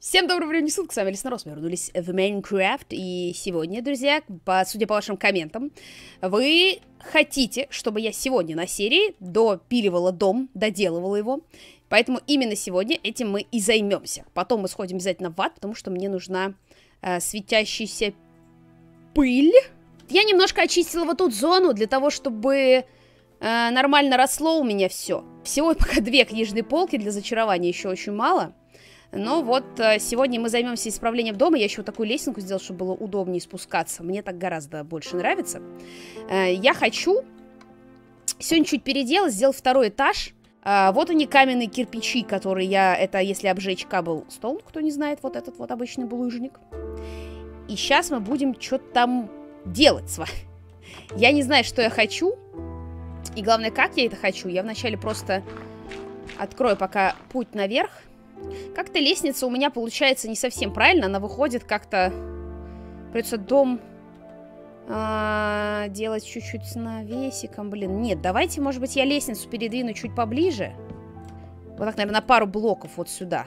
Всем доброго времени суток, с вами Леснорос, мы вернулись в Майнкрафт, и сегодня, друзья, по, судя по вашим комментам, вы хотите, чтобы я сегодня на серии допиливала дом, доделывала его, поэтому именно сегодня этим мы и займемся. Потом мы сходим обязательно в ад, потому что мне нужна э, светящаяся пыль. Я немножко очистила вот тут зону для того, чтобы э, нормально росло у меня все. Всего пока две книжные полки, для зачарования еще очень мало – ну вот, э, сегодня мы займемся исправлением дома. Я еще вот такую лесенку сделала, чтобы было удобнее спускаться. Мне так гораздо больше нравится. Э, я хочу сегодня чуть переделать, сделать второй этаж. Э, вот они каменные кирпичи, которые я... Это если обжечь кабл стол, кто не знает, вот этот вот обычный булыжник. И сейчас мы будем что-то там делать с вами. Я не знаю, что я хочу. И главное, как я это хочу. Я вначале просто открою пока путь наверх. Как-то лестница у меня получается не совсем правильно. Она выходит как-то... Придется дом а, делать чуть-чуть с навесиком. Блин, нет, давайте, может быть, я лестницу передвину чуть поближе. Вот так, наверное, на пару блоков вот сюда.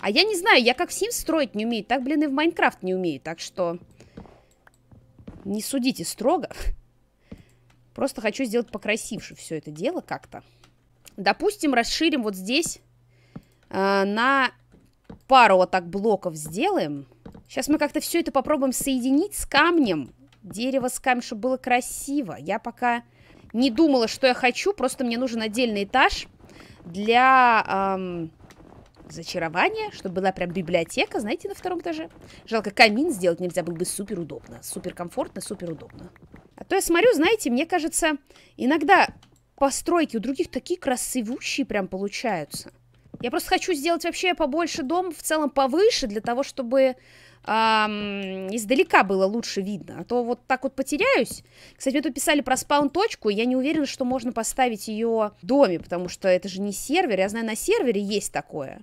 А я не знаю, я как в Sims строить не умею, так, блин, и в Майнкрафт не умею. Так что не судите строго. Просто хочу сделать покрасивше все это дело как-то. Допустим, расширим вот здесь Э, на пару вот так блоков сделаем. Сейчас мы как-то все это попробуем соединить с камнем. Дерево с камнем, чтобы было красиво. Я пока не думала, что я хочу, просто мне нужен отдельный этаж для эм, зачарования, чтобы была прям библиотека, знаете, на втором этаже. Жалко, камин сделать нельзя, было бы супер удобно, супер комфортно, супер удобно. А то я смотрю, знаете, мне кажется, иногда постройки у других такие красивущие прям получаются – я просто хочу сделать вообще побольше дом, в целом повыше, для того, чтобы эм, издалека было лучше видно. А то вот так вот потеряюсь. Кстати, мне тут писали про спаун-точку, я не уверена, что можно поставить ее в доме, потому что это же не сервер. Я знаю, на сервере есть такое.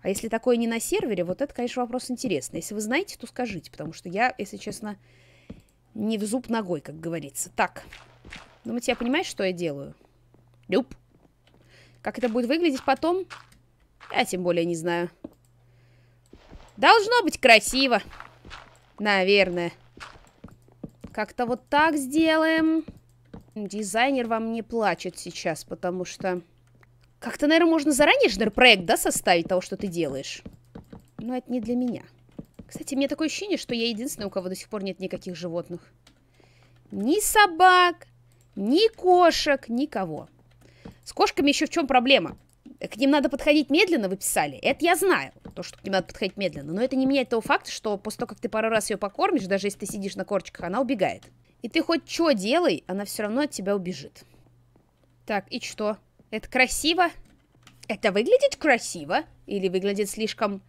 А если такое не на сервере, вот это, конечно, вопрос интересный. Если вы знаете, то скажите, потому что я, если честно, не в зуб ногой, как говорится. Так, думаете, я понимаю, что я делаю? Люб. Как это будет выглядеть потом? Я тем более не знаю. Должно быть красиво. Наверное. Как-то вот так сделаем. Дизайнер вам не плачет сейчас, потому что... Как-то, наверное, можно заранее же, проект, да, составить того, что ты делаешь. Но это не для меня. Кстати, мне такое ощущение, что я единственная, у кого до сих пор нет никаких животных. Ни собак, ни кошек, никого. С кошками еще в чем проблема? Э, к ним надо подходить медленно, вы писали. Это я знаю, то, что к ним надо подходить медленно. Но это не меняет того факта, что после того, как ты пару раз ее покормишь, даже если ты сидишь на корчиках, она убегает. И ты хоть что делай, она все равно от тебя убежит. Так, и что? Это красиво? Это выглядит красиво? Или выглядит слишком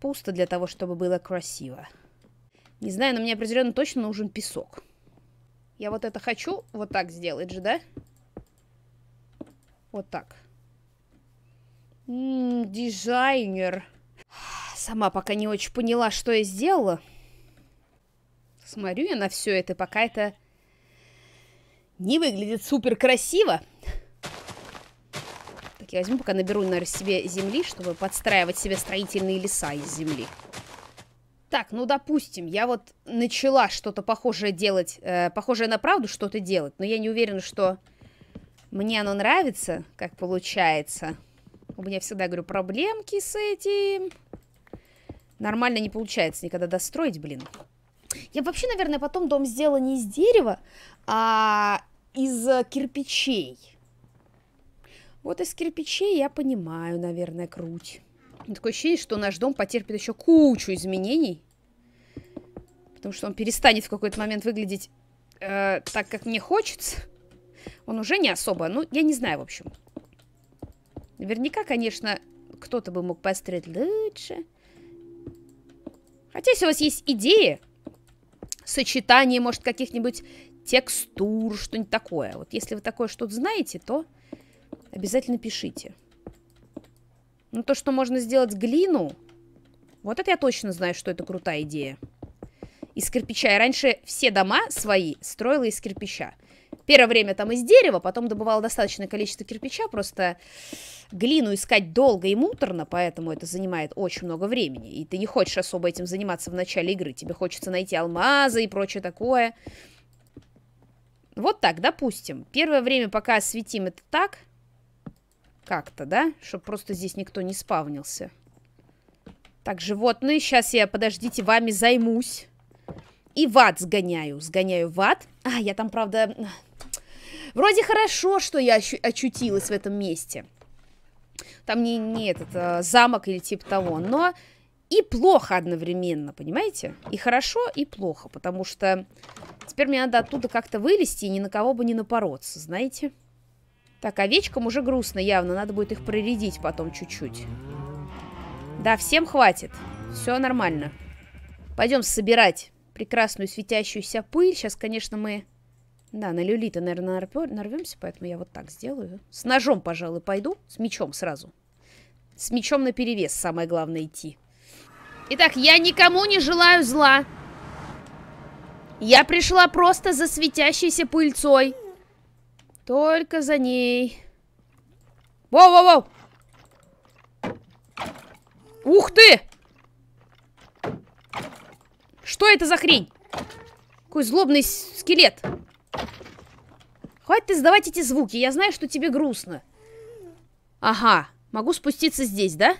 пусто для того, чтобы было красиво? Не знаю, но мне определенно точно нужен песок. Я вот это хочу вот так сделать же, да? Вот так. М дизайнер. Сама пока не очень поняла, что я сделала. Смотрю я на все это, пока это не выглядит супер красиво. Так, я возьму, пока наберу, наверное, себе земли, чтобы подстраивать себе строительные леса из земли. Так, ну допустим, я вот начала что-то похожее делать, э, похожее на правду что-то делать, но я не уверена, что мне оно нравится, как получается. У меня всегда, говорю, проблемки с этим. Нормально не получается никогда достроить, блин. Я вообще, наверное, потом дом сделала не из дерева, а из э, кирпичей. Вот из кирпичей я понимаю, наверное, круть. Такое ощущение, что наш дом потерпит еще кучу изменений. Потому что он перестанет в какой-то момент выглядеть э, так, как мне хочется. Он уже не особо, ну, я не знаю, в общем. Наверняка, конечно, кто-то бы мог построить лучше. Хотя, если у вас есть идеи, сочетание, может, каких-нибудь текстур, что-нибудь такое. Вот если вы такое что-то знаете, то обязательно пишите. Ну, то, что можно сделать глину, вот это я точно знаю, что это крутая идея. Из кирпича. Я раньше все дома свои строила из кирпича. Первое время там из дерева, потом добывала достаточное количество кирпича, просто глину искать долго и муторно, поэтому это занимает очень много времени. И ты не хочешь особо этим заниматься в начале игры, тебе хочется найти алмазы и прочее такое. Вот так, допустим. Первое время, пока осветим это так, как-то, да, чтобы просто здесь никто не спавнился. Так, животные, сейчас я, подождите, вами займусь. И в ад сгоняю. Сгоняю в ад. А, я там, правда, Вроде хорошо, что я очутилась в этом месте. Там не, не этот а, замок или типа того, но и плохо одновременно, понимаете? И хорошо, и плохо, потому что теперь мне надо оттуда как-то вылезти и ни на кого бы не напороться, знаете? Так, овечкам уже грустно явно, надо будет их проредить потом чуть-чуть. Да, всем хватит, все нормально. Пойдем собирать прекрасную светящуюся пыль. Сейчас, конечно, мы да, на люлита, наверное, нарвемся, поэтому я вот так сделаю. С ножом, пожалуй, пойду. С мечом сразу. С мечом на перевес самое главное идти. Итак, я никому не желаю зла. Я пришла просто за светящейся пыльцой. Только за ней. Воу-воу-воу! Ух ты! Что это за хрень? Какой злобный скелет. Хватит издавать эти звуки, я знаю, что тебе грустно. Ага, могу спуститься здесь, да?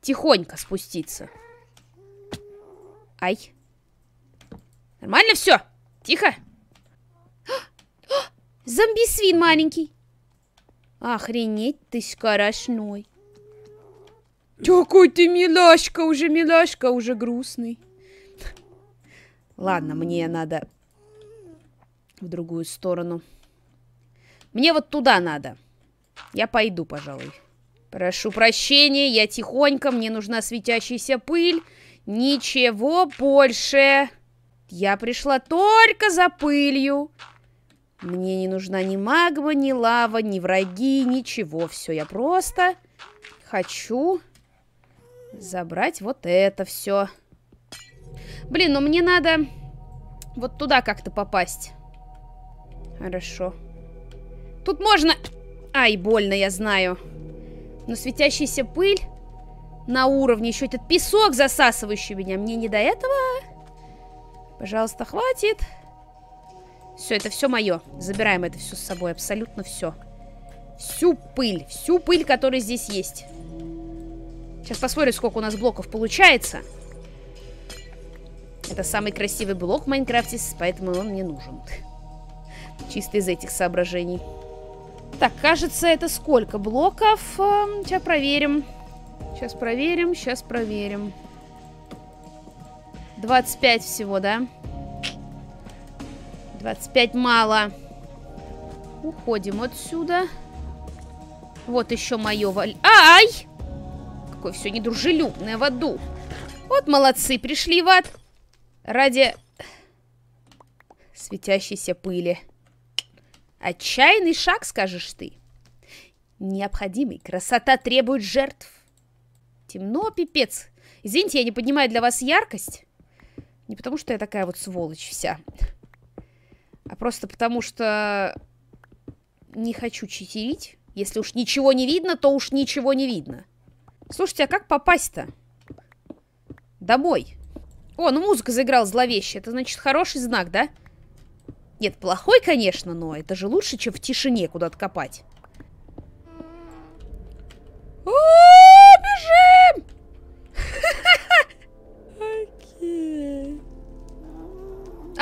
Тихонько спуститься. Ай. Нормально все? Тихо. Зомби-свин маленький. Охренеть ты скорошной. Такой ты милашка уже, милашка уже грустный. Ладно, мне надо в другую сторону. Мне вот туда надо. Я пойду, пожалуй. Прошу прощения, я тихонько, мне нужна светящаяся пыль. Ничего больше. Я пришла только за пылью. Мне не нужна ни магма, ни лава, ни враги, ничего. Все, я просто хочу забрать вот это все. Блин, но мне надо вот туда как-то попасть. Хорошо. Тут можно... Ай, больно, я знаю. Но светящаяся пыль на уровне. Еще этот песок засасывающий меня. Мне не до этого. Пожалуйста, хватит. Все, это все мое. Забираем это все с собой. Абсолютно все. Всю пыль. Всю пыль, которая здесь есть. Сейчас посмотрим, сколько у нас блоков получается. Это самый красивый блок в Майнкрафте, поэтому он мне нужен чисто из этих соображений. Так, кажется, это сколько блоков? Сейчас эм, проверим. Сейчас проверим, сейчас проверим. 25 всего, да? 25 мало. Уходим отсюда. Вот еще мое валь... Ай! Какое все недружелюбное в аду. Вот молодцы, пришли в ад ради светящейся пыли. Отчаянный шаг, скажешь ты. Необходимый. Красота требует жертв. Темно, пипец. Извините, я не поднимаю для вас яркость. Не потому, что я такая вот сволочь вся. А просто потому, что не хочу читерить. Если уж ничего не видно, то уж ничего не видно. Слушайте, а как попасть-то? Домой. О, ну музыка заиграла зловеще. Это значит хороший знак, да? Нет, плохой, конечно, но это же лучше, чем в тишине куда-то копать. О, бежим!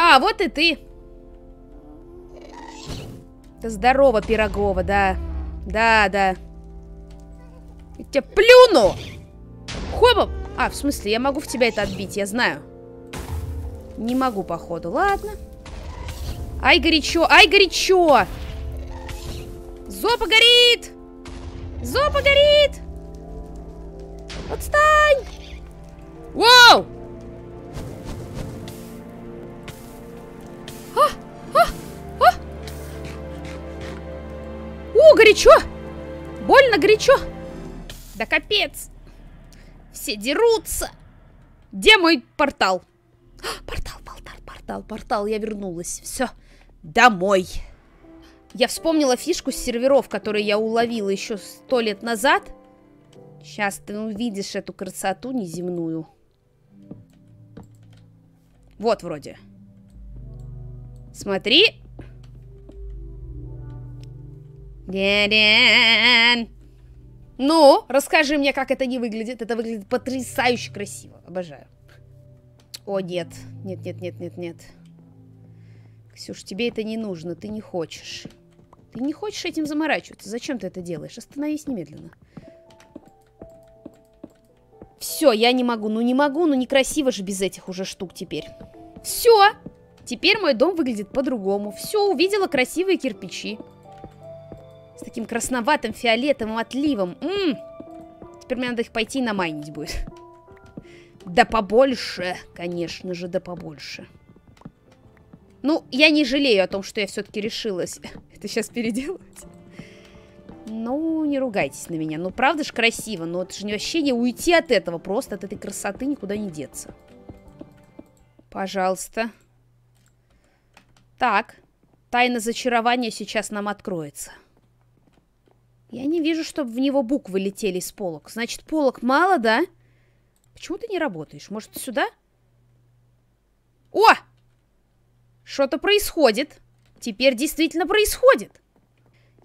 А, вот и ты. Да здорово, Пирогова, да. Да, да. Я тебя плюну! Хопом! А, в смысле, я могу в тебя это отбить, я знаю. Не могу, походу. Ладно. Ладно. Ай, горячо, ай, горячо! Зопа горит! Зопа горит! Отстань! Вау! О, а, а, а! У, горячо! Больно горячо! Да капец! Все дерутся! Где мой портал? А, портал, портал, портал, портал, я вернулась. Все домой. Я вспомнила фишку с серверов, которую я уловила еще сто лет назад. Сейчас ты увидишь эту красоту неземную. Вот вроде. Смотри. Ну, расскажи мне, как это не выглядит. Это выглядит потрясающе красиво. Обожаю. О, нет. Нет, нет, нет, нет, нет. Ксюш, тебе это не нужно, ты не хочешь. Ты не хочешь этим заморачиваться. Зачем ты это делаешь? Остановись немедленно. Все, я не могу. Ну не могу, ну некрасиво же без этих уже штук теперь. Все! Теперь мой дом выглядит по-другому. Все, увидела красивые кирпичи. С таким красноватым фиолетовым отливом. М м-м. -м -м. Теперь мне надо их пойти намайнить будет. Да побольше, конечно же, да побольше. Ну, я не жалею о том, что я все-таки решилась это сейчас переделать. Ну, не ругайтесь на меня. Ну, правда же красиво, но это же не вообще не уйти от этого. Просто от этой красоты никуда не деться. Пожалуйста. Так. Тайна зачарования сейчас нам откроется. Я не вижу, чтобы в него буквы летели из полок. Значит, полок мало, да? Почему ты не работаешь? Может, сюда? О! Что-то происходит. Теперь действительно происходит.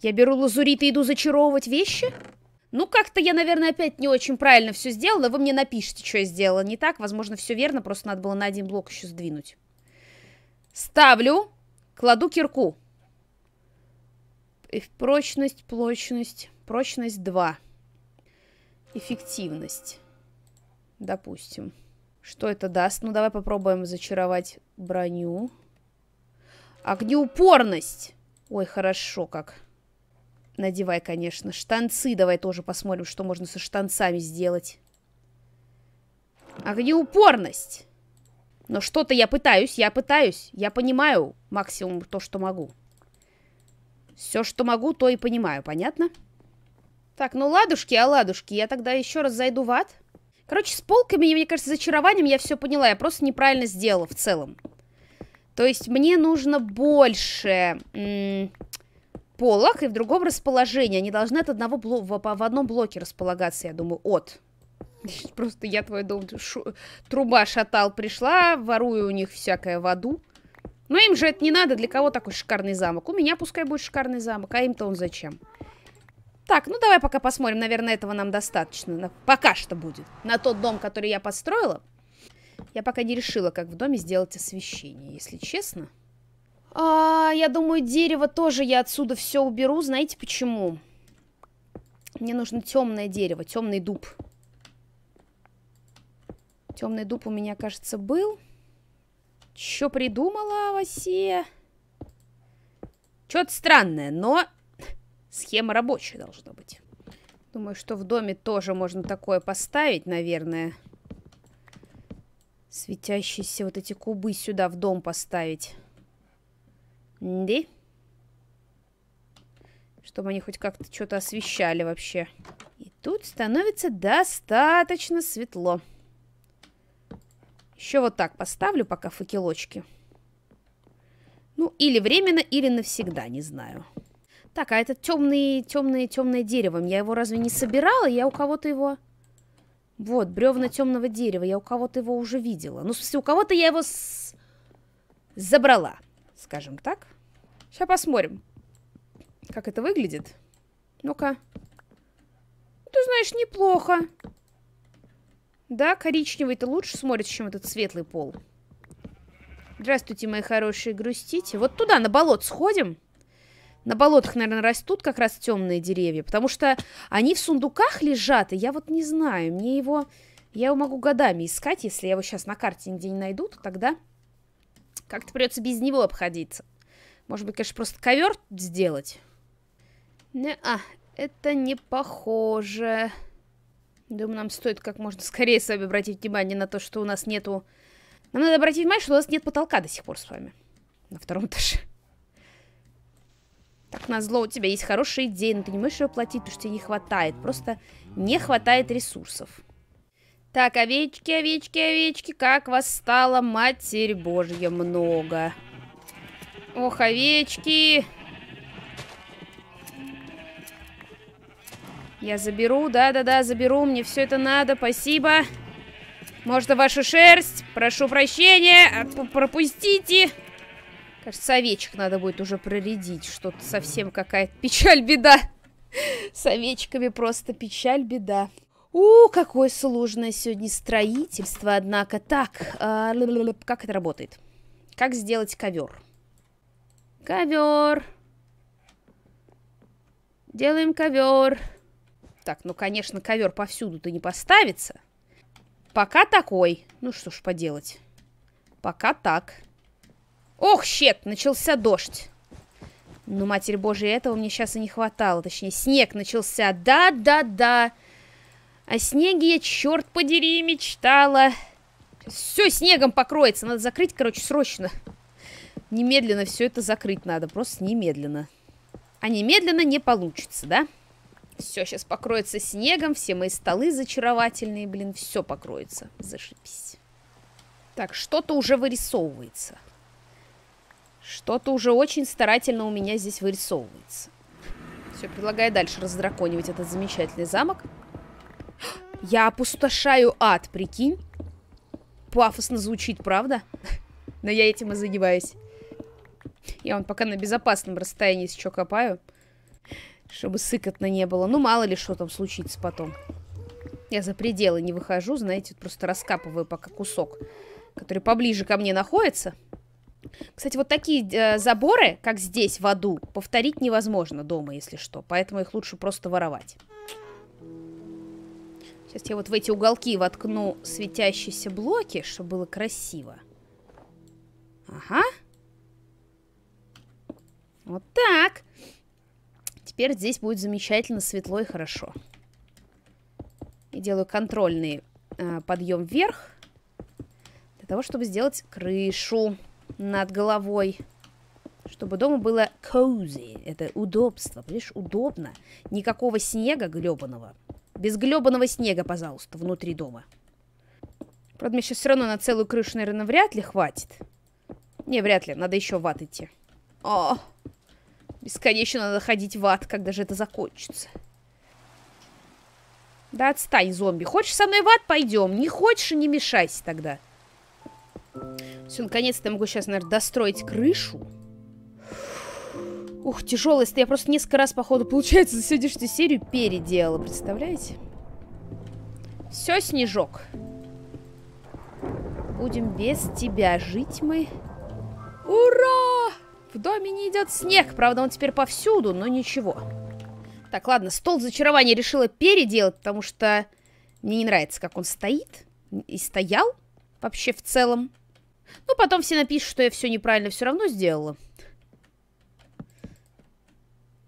Я беру лазурит и иду зачаровывать вещи? Ну, как-то я, наверное, опять не очень правильно все сделала. Вы мне напишите, что я сделала не так. Возможно, все верно, просто надо было на один блок еще сдвинуть. Ставлю, кладу кирку. Прочность, прочность, прочность 2. Эффективность. Допустим. Что это даст? Ну, давай попробуем зачаровать броню. Огнеупорность. Ой, хорошо как. Надевай, конечно. Штанцы давай тоже посмотрим, что можно со штанцами сделать. Огнеупорность. Но что-то я пытаюсь, я пытаюсь. Я понимаю максимум то, что могу. Все, что могу, то и понимаю, понятно? Так, ну ладушки, а ладушки, я тогда еще раз зайду в ад. Короче, с полками, мне кажется, зачарованием я все поняла. Я просто неправильно сделала в целом. То есть мне нужно больше полок и в другом расположении. Они должны от одного бло в, в одном блоке располагаться, я думаю, от. Просто я твой дом труба шатал пришла, ворую у них всякое в аду. Но им же это не надо, для кого такой шикарный замок? У меня пускай будет шикарный замок, а им-то он зачем? Так, ну давай пока посмотрим, наверное, этого нам достаточно. Пока что будет. На тот дом, который я построила. Я пока не решила, как в доме сделать освещение, если честно. А, я думаю, дерево тоже я отсюда все уберу. Знаете почему? Мне нужно темное дерево, темный дуб. Темный дуб у меня, кажется, был. Что придумала, Вася? Что-то странное, но схема рабочая должна быть. Думаю, что в доме тоже можно такое поставить, наверное светящиеся вот эти кубы сюда в дом поставить. да, Чтобы они хоть как-то что-то освещали вообще. И тут становится достаточно светло. Еще вот так поставлю пока факелочки. Ну, или временно, или навсегда, не знаю. Так, а это темное, темное, темное дерево. Я его разве не собирала? Я у кого-то его... Вот, бревна темного дерева. Я у кого-то его уже видела. Ну, в смысле, у кого-то я его с... забрала, скажем так. Сейчас посмотрим, как это выглядит. Ну-ка. Ты знаешь, неплохо. Да, коричневый-то лучше смотрится, чем этот светлый пол. Здравствуйте, мои хорошие, грустите. Вот туда, на болот сходим. На болотах, наверное, растут как раз темные деревья, потому что они в сундуках лежат, и я вот не знаю, мне его... Я его могу годами искать, если я его сейчас на карте нигде не найду, то тогда как-то придется без него обходиться. Может быть, конечно, просто ковер сделать? Не, а, это не похоже. Думаю, нам стоит как можно скорее с вами обратить внимание на то, что у нас нету... Нам надо обратить внимание, что у нас нет потолка до сих пор с вами. На втором этаже. Так назло, у тебя есть хорошая идея, но ты не можешь ее платить, потому что тебе не хватает. Просто не хватает ресурсов. Так, овечки, овечки, овечки, как вас стало, матерь божья, много. Ох, овечки. Я заберу, да-да-да, заберу, мне все это надо, спасибо. Можно вашу шерсть? Прошу прощения, а, пропустите. Пропустите. Кажется, овечек надо будет уже проредить. Что-то совсем какая-то печаль-беда. С овечками просто печаль-беда. У, какое сложное сегодня строительство, однако. Так, а, как это работает? Как сделать ковер? Ковер. Делаем ковер. Так, ну, конечно, ковер повсюду-то не поставится. Пока такой. Ну, что ж поделать. Пока так. Ох, щет, начался дождь. Ну, Матерь Божия, этого мне сейчас и не хватало. Точнее, снег начался. Да-да-да. О снеге я, черт подери, мечтала. Все снегом покроется. Надо закрыть, короче, срочно. Немедленно все это закрыть надо. Просто немедленно. А немедленно не получится, да? Все сейчас покроется снегом. Все мои столы зачаровательные, блин. Все покроется. Зашибись. Так, что-то уже вырисовывается. Что-то уже очень старательно у меня здесь вырисовывается. Все, предлагаю дальше раздраконивать этот замечательный замок. Я опустошаю ад, прикинь. Пафосно звучит, правда? Но я этим и занимаюсь. Я вон пока на безопасном расстоянии еще копаю. Чтобы сыкотно не было. Ну, мало ли, что там случится потом. Я за пределы не выхожу, знаете, просто раскапываю пока кусок, который поближе ко мне находится. Кстати, вот такие э, заборы, как здесь в аду, повторить невозможно дома, если что. Поэтому их лучше просто воровать. Сейчас я вот в эти уголки воткну светящиеся блоки, чтобы было красиво. Ага. Вот так. Теперь здесь будет замечательно светло и хорошо. И делаю контрольный э, подъем вверх. Для того, чтобы сделать крышу. Крышу над головой. Чтобы дома было cozy. Это удобство. Понимаешь, удобно. Никакого снега гребаного. Без гребаного снега, пожалуйста, внутри дома. Правда, мне сейчас все равно на целую крышу, наверное, вряд ли хватит. Не, вряд ли. Надо еще в ад идти. О! Бесконечно надо ходить в ад, когда же это закончится. Да отстань, зомби. Хочешь со мной в ад? Пойдем. Не хочешь, не мешайся тогда. Все, наконец-то я могу сейчас, наверное, достроить крышу. Ух, тяжелость я просто несколько раз, походу, получается, за сегодняшнюю серию переделала, представляете? Все, Снежок. Будем без тебя жить мы. Ура! В доме не идет снег, правда, он теперь повсюду, но ничего. Так, ладно, стол зачарования решила переделать, потому что мне не нравится, как он стоит и стоял вообще в целом. Ну, потом все напишут, что я все неправильно все равно сделала.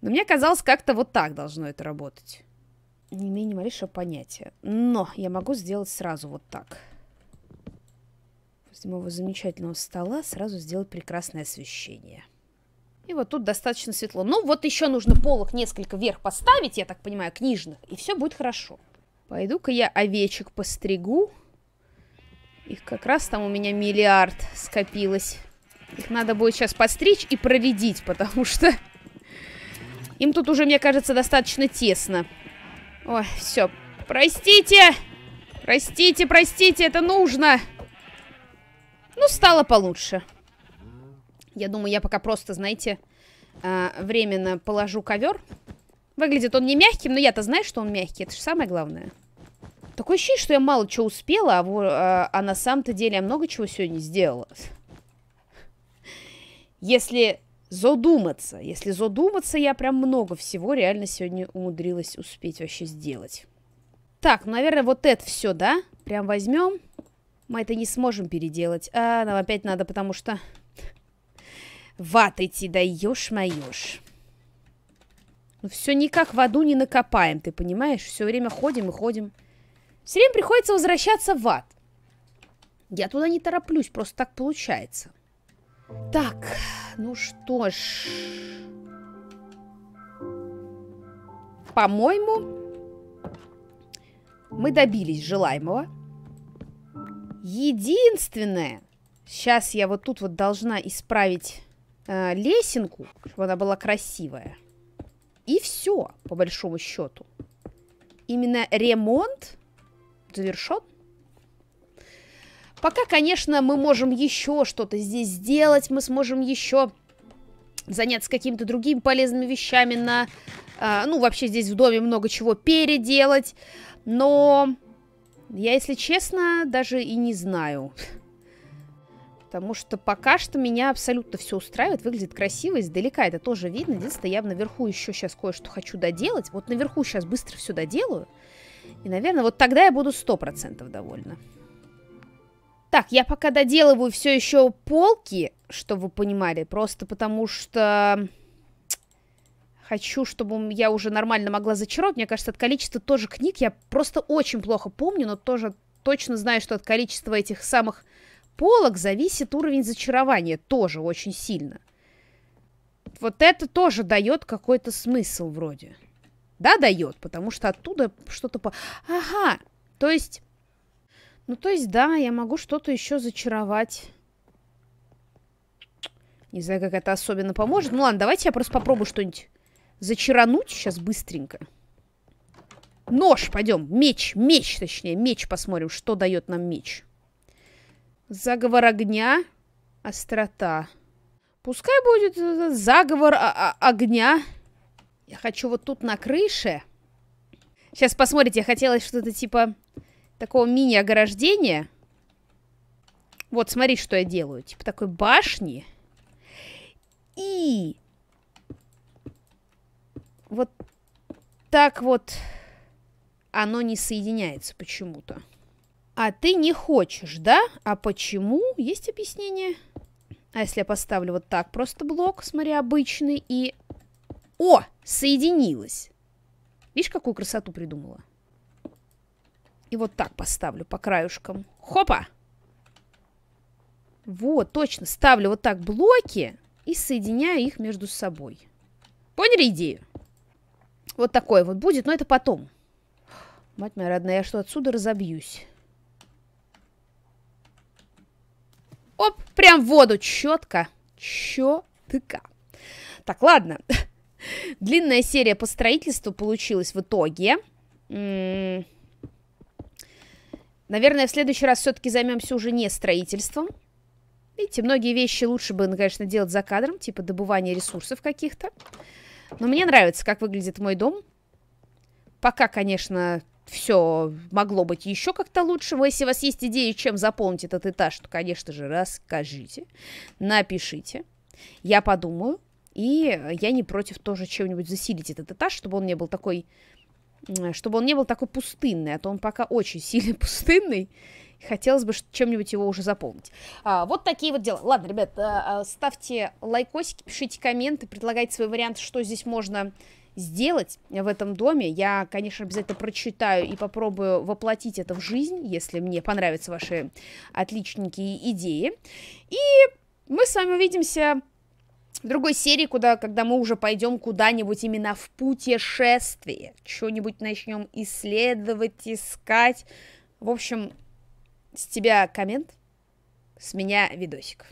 Но мне казалось, как-то вот так должно это работать. Не имею ни малейшего понятия. Но я могу сделать сразу вот так. После моего замечательного стола сразу сделать прекрасное освещение. И вот тут достаточно светло. Ну, вот еще нужно полок несколько вверх поставить, я так понимаю, книжных, и все будет хорошо. Пойду-ка я овечек постригу. Их как раз там у меня миллиард скопилось. Их надо будет сейчас подстричь и проредить, потому что... Им тут уже, мне кажется, достаточно тесно. Ой, все. Простите! Простите, простите, это нужно! Ну, стало получше. Я думаю, я пока просто, знаете, а, временно положу ковер. Выглядит он не мягким, но я-то знаю, что он мягкий. Это же самое главное. Такое ощущение, что я мало чего успела, а, а, а на самом-то деле я много чего сегодня сделала. Если задуматься, если задуматься, я прям много всего реально сегодня умудрилась успеть вообще сделать. Так, ну, наверное, вот это все, да? Прям возьмем. Мы это не сможем переделать. А, нам опять надо, потому что... В ад идти, да ешь-моешь. Ну, все никак в аду не накопаем, ты понимаешь? Все время ходим и ходим все время приходится возвращаться в ад. Я туда не тороплюсь, просто так получается. Так, ну что ж. По-моему, мы добились желаемого. Единственное, сейчас я вот тут вот должна исправить э, лесенку, чтобы она была красивая. И все, по большому счету. Именно ремонт завершен. Пока, конечно, мы можем еще что-то здесь сделать, мы сможем еще заняться какими-то другими полезными вещами на... Э, ну, вообще здесь в доме много чего переделать, но я, если честно, даже и не знаю. Потому что пока что меня абсолютно все устраивает, выглядит красиво, издалека это тоже видно. Единственное, я наверху еще сейчас кое-что хочу доделать. Вот наверху сейчас быстро все доделаю. И, наверное, вот тогда я буду 100% довольна. Так, я пока доделываю все еще полки, чтобы вы понимали, просто потому что хочу, чтобы я уже нормально могла зачаровать. Мне кажется, от количества тоже книг я просто очень плохо помню, но тоже точно знаю, что от количества этих самых полок зависит уровень зачарования тоже очень сильно. Вот это тоже дает какой-то смысл вроде. Да, дает, потому что оттуда что-то по... Ага, то есть... Ну, то есть, да, я могу что-то еще зачаровать. Не знаю, как это особенно поможет. Ну, ладно, давайте я просто попробую что-нибудь зачарануть сейчас быстренько. Нож, пойдем. Меч, меч, точнее. Меч посмотрим, что дает нам меч. Заговор огня. Острота. Пускай будет э, э, заговор а, а, огня. Я хочу вот тут на крыше. Сейчас посмотрите, хотелось что-то типа такого мини-ограждения. Вот, смотри, что я делаю. Типа такой башни. И вот так вот оно не соединяется почему-то. А ты не хочешь, да? А почему? Есть объяснение? А если я поставлю вот так просто блок, смотри, обычный, и... О! соединилась, Видишь, какую красоту придумала? И вот так поставлю по краюшкам. Хопа! Вот, точно. Ставлю вот так блоки и соединяю их между собой. Поняли идею? Вот такое вот будет, но это потом. Мать моя родная, я что, отсюда разобьюсь? Оп, прям в воду, четко, четко. Так, ладно, Длинная серия по строительству получилась в итоге. Наверное, в следующий раз все-таки займемся уже не строительством. Видите, многие вещи лучше бы, ну, конечно, делать за кадром, типа добывание ресурсов каких-то. Но мне нравится, как выглядит мой дом. Пока, конечно, все могло быть еще как-то лучше. если у вас есть идеи, чем заполнить этот этаж, то, конечно же, расскажите, напишите. Я подумаю, и я не против тоже чем-нибудь засилить этот этаж, чтобы он не был такой чтобы он не был такой пустынный, а то он пока очень сильно пустынный. Хотелось бы чем-нибудь его уже заполнить. А, вот такие вот дела. Ладно, ребят, а, а, ставьте лайкосики, пишите комменты, предлагайте свой вариант, что здесь можно сделать в этом доме. Я, конечно, обязательно прочитаю и попробую воплотить это в жизнь, если мне понравятся ваши отличненькие идеи. И мы с вами увидимся в другой серии, куда, когда мы уже пойдем куда-нибудь именно в путешествие, что-нибудь начнем исследовать, искать. В общем, с тебя коммент, с меня видосик.